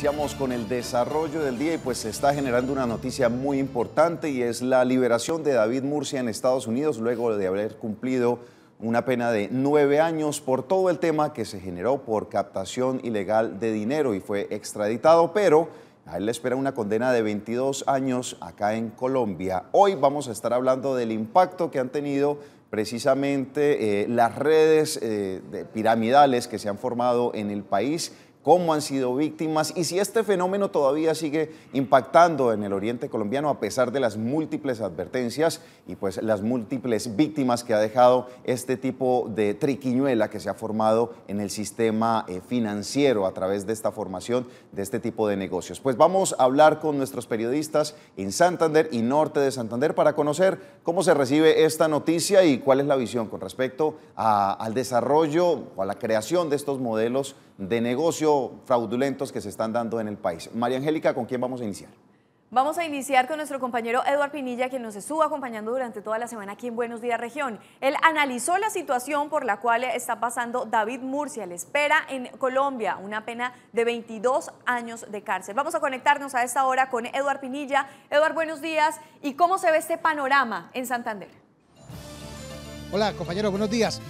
Iniciamos con el desarrollo del día y pues se está generando una noticia muy importante y es la liberación de David Murcia en Estados Unidos luego de haber cumplido una pena de nueve años por todo el tema que se generó por captación ilegal de dinero y fue extraditado, pero a él le espera una condena de 22 años acá en Colombia. Hoy vamos a estar hablando del impacto que han tenido precisamente eh, las redes eh, piramidales que se han formado en el país cómo han sido víctimas y si este fenómeno todavía sigue impactando en el oriente colombiano a pesar de las múltiples advertencias y pues las múltiples víctimas que ha dejado este tipo de triquiñuela que se ha formado en el sistema eh, financiero a través de esta formación de este tipo de negocios. Pues vamos a hablar con nuestros periodistas en Santander y norte de Santander para conocer cómo se recibe esta noticia y cuál es la visión con respecto al desarrollo o a la creación de estos modelos de negocio fraudulentos que se están dando en el país. María Angélica, ¿con quién vamos a iniciar? Vamos a iniciar con nuestro compañero Eduard Pinilla, quien nos estuvo acompañando durante toda la semana aquí en Buenos Días Región. Él analizó la situación por la cual está pasando David Murcia. Le espera en Colombia una pena de 22 años de cárcel. Vamos a conectarnos a esta hora con Eduard Pinilla. Eduard, buenos días. ¿Y cómo se ve este panorama en Santander? Hola, compañero, buenos días.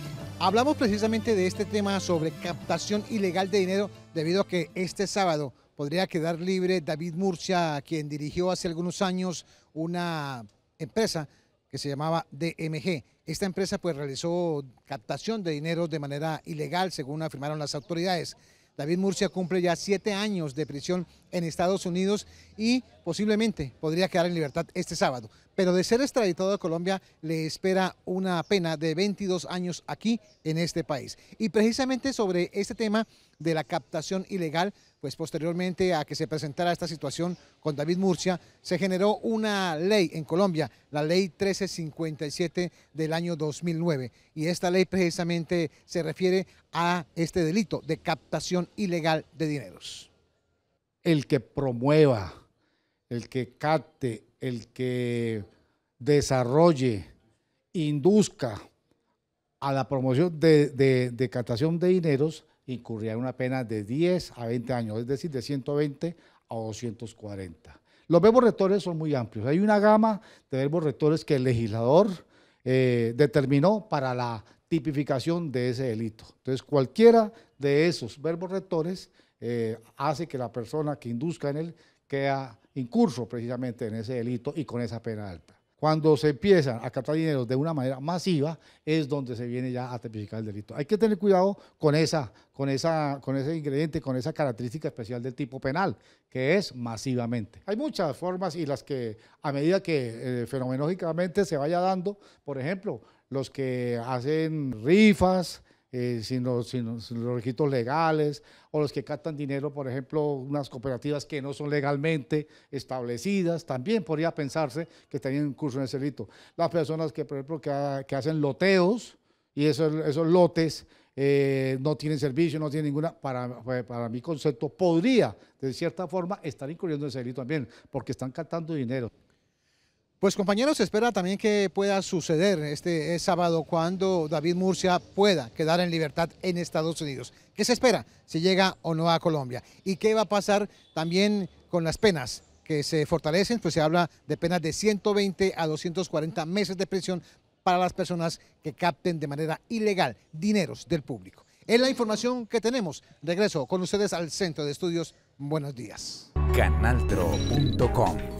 Hablamos precisamente de este tema sobre captación ilegal de dinero debido a que este sábado podría quedar libre David Murcia, quien dirigió hace algunos años una empresa que se llamaba DMG. Esta empresa pues realizó captación de dinero de manera ilegal, según afirmaron las autoridades. David Murcia cumple ya siete años de prisión en Estados Unidos y posiblemente podría quedar en libertad este sábado. Pero de ser extraditado a Colombia le espera una pena de 22 años aquí en este país. Y precisamente sobre este tema de la captación ilegal, pues posteriormente a que se presentara esta situación con David Murcia, se generó una ley en Colombia, la ley 1357 del año 2009. Y esta ley precisamente se refiere a este delito de captación ilegal de dineros el que promueva, el que capte, el que desarrolle, induzca a la promoción de, de, de captación de dineros, incurrirá en una pena de 10 a 20 años, es decir, de 120 a 240. Los verbos rectores son muy amplios. Hay una gama de verbos rectores que el legislador eh, determinó para la tipificación de ese delito. Entonces, cualquiera de esos verbos rectores eh, hace que la persona que induzca en él queda incurso precisamente en ese delito y con esa pena alta. Cuando se empiezan a captar dinero de una manera masiva, es donde se viene ya a tipificar el delito. Hay que tener cuidado con, esa, con, esa, con ese ingrediente, con esa característica especial del tipo penal, que es masivamente. Hay muchas formas y las que, a medida que eh, fenomenológicamente se vaya dando, por ejemplo, los que hacen rifas, sino, eh, sino, los requisitos legales o los que captan dinero, por ejemplo, unas cooperativas que no son legalmente establecidas, también podría pensarse que estarían en curso en ese delito. Las personas que, por ejemplo, que, hacen loteos y esos, lotes eh, no tienen servicio, no tienen ninguna, para, pues, para mi concepto, podría de cierta forma estar incurriendo en ese delito también, porque están captando dinero. Pues compañeros, se espera también que pueda suceder este eh, sábado cuando David Murcia pueda quedar en libertad en Estados Unidos. ¿Qué se espera si llega o no a Colombia? ¿Y qué va a pasar también con las penas que se fortalecen? Pues se habla de penas de 120 a 240 meses de prisión para las personas que capten de manera ilegal dineros del público. Es la información que tenemos. Regreso con ustedes al Centro de Estudios. Buenos días. Canaltro.com